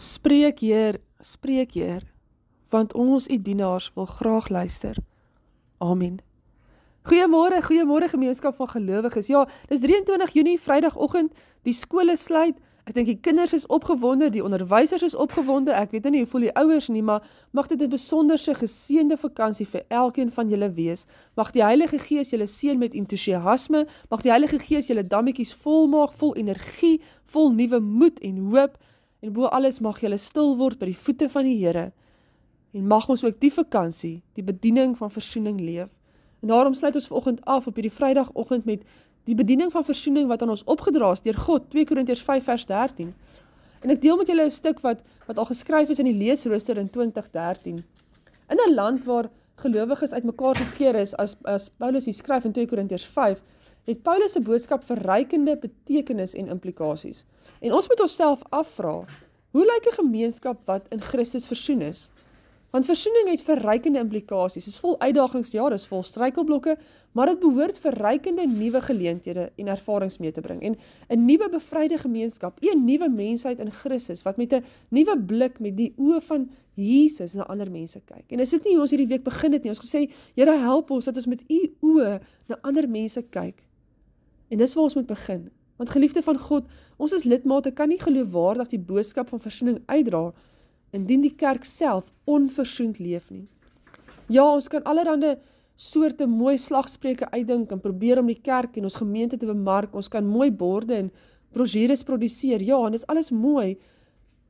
Spreek Heer, spreek Heer, want ons u dienaars wil graag luister. Amen. Goeiemôre, goeiemôre gemeenskap van gelowiges. Ja, dis 23 Junie, Vrydagoggend, die skole sluit. Ek dink die kinders is opgewonde, die onderwysers is opgewonde. Ek weet nie hoe voel die ouers nie, maar mag dit 'n besonderse geseënde vakansie vir elkeen van julle wees. Mag die Heilige Gees julle seën met entoesiasme. Mag die Heilige Gees julle dammetjies volmaak, vol energie, vol nuwe moed en hoop en bo alles mag jy stil word by die voete van die Here en mag ons ook die vakansie, die bediening van versoening leef. En daarom sluit ons vanoggend af op hierdie Vrydagoggend met die bediening van versoening wat aan ons opgedra is deur God, 2 Korintiërs 5 vers 13. En ek deel met julle 'n stuk wat wat al geskryf is in die leesrooster in 2013. In 'n land waar gelowiges uitmekaar geskeer is as as Paulus hier skryf in 2 Korintiërs het Paulus se boodskap verrykende betekenis en implikasies. En ons moet onsself afvra, hoe lyk 'n gemeenskap wat in Christus versoen is? Want versoening het verrykende implikasies. Dit is vol uitdagings, ja, dit is vol struikelblokke, maar dit behoort verrykende nuwe geleenthede en ervarings mee te bring. En 'n nuwe bevryde gemeenskap, 'n nuwe mensheid in Christus wat met 'n nuwe blik met die oë van Jesus na ander mense kyk. En is dit nie hoe ons hierdie week begin het nie? Ons gesê, Here, help ons dat ons met u oë na ander mense kyk En dis waar ons moet begin. Want geliefde van God, ons as lidmate kan nie geloofwaardig die boodskap van versoening uitdra indien die kerk self onversoend leef nie. Ja, ons kan allerlei soorte mooi slagspreuke uitdink en probeer om die kerk en ons gemeente te bemark. Ons kan mooi borde en brosjures produseer. Ja, en dis alles mooi.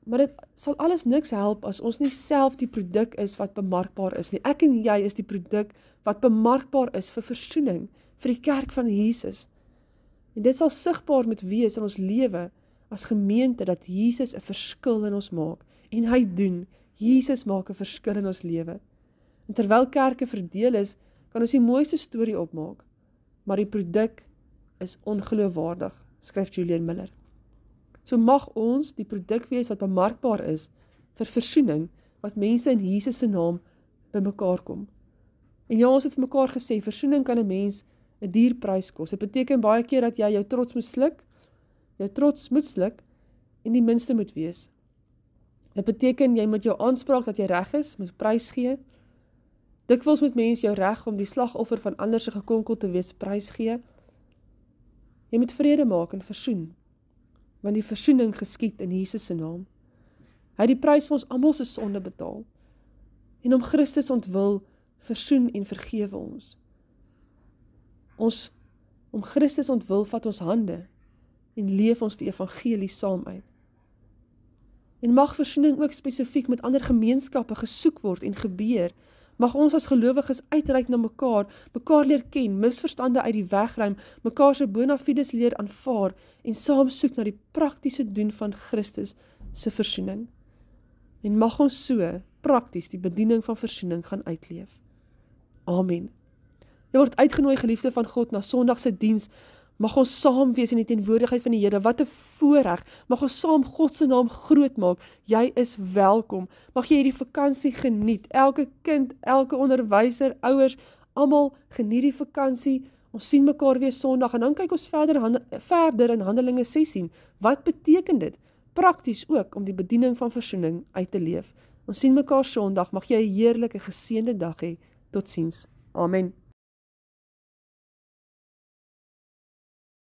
Maar dit sal alles niks help as ons nie self die produk is wat bemarkbaar is nie. Ek en jy is die produk wat bemarkbaar is vir versoening vir die kerk van Jesus. En dit sal sigbaar moet wees in ons lewe as gemeente dat Jesus 'n verskil in ons maak en hy doen. Jesus maak 'n verskil in ons lewe. En terwyl kerke verdeel is, kan ons die mooiste storie opmaak, maar die produk is ongeloofwaardig, skryf Julian Miller. So mag ons die produk wees wat bemarkbaar is vir versoening wat mense in Jesus se naam bymekaar kom. En ja, ons het vir mekaar gesê, versoening kan 'n mens 'n duur prys kos. Dit beteken baie keer dat jy jou trots moet sluk, jou trots moet sluk en die minste moet wees. Dit beteken jy moet jou aanspraak dat jy reg is, moet prys gee. Dikwels moet mense jou reg om die slagoffer van ander se gekonkel te wees prys gee. Jy moet vrede maak en versoen. Want die versoening geskied in Jesus se naam. Hy het die prys vir ons almal se sonde betaal. En om Christus ontwil versoen en vergewe ons. Ons om Christus ontwil vat ons hande en leef ons die evangelie saam uit. En mag versoening ook spesifiek met ander gemeenskappe gesoek word en gebeur. Mag ons as gelowiges uitreik na mekaar, mekaar leer ken, misverstande uit die weg ruim, mekaar se bona fides leer aanvaar en saam soek na die praktiese doen van Christus se versoening. En mag ons so prakties die bediening van versoening gaan uitleef. Amen. Jy word uitgenooi geliefde van God na Sondag se diens. Mag ons saam wees in die teenwoordigheid van die Here. Wat 'n voorreg. Mag ons saam God se naam groot maak. Jy is welkom. Mag jy hierdie vakansie geniet. Elke kind, elke onderwyser, ouers, almal geniet die vakansie. Ons sien mekaar weer Sondag en dan kyk ons verder verder in Handelinge 16. Wat beteken dit prakties ook om die bediening van versoening uit te leef? Ons sien mekaar Sondag. Mag jy 'n heerlike geseënde dag hê. He. Totsiens. Amen.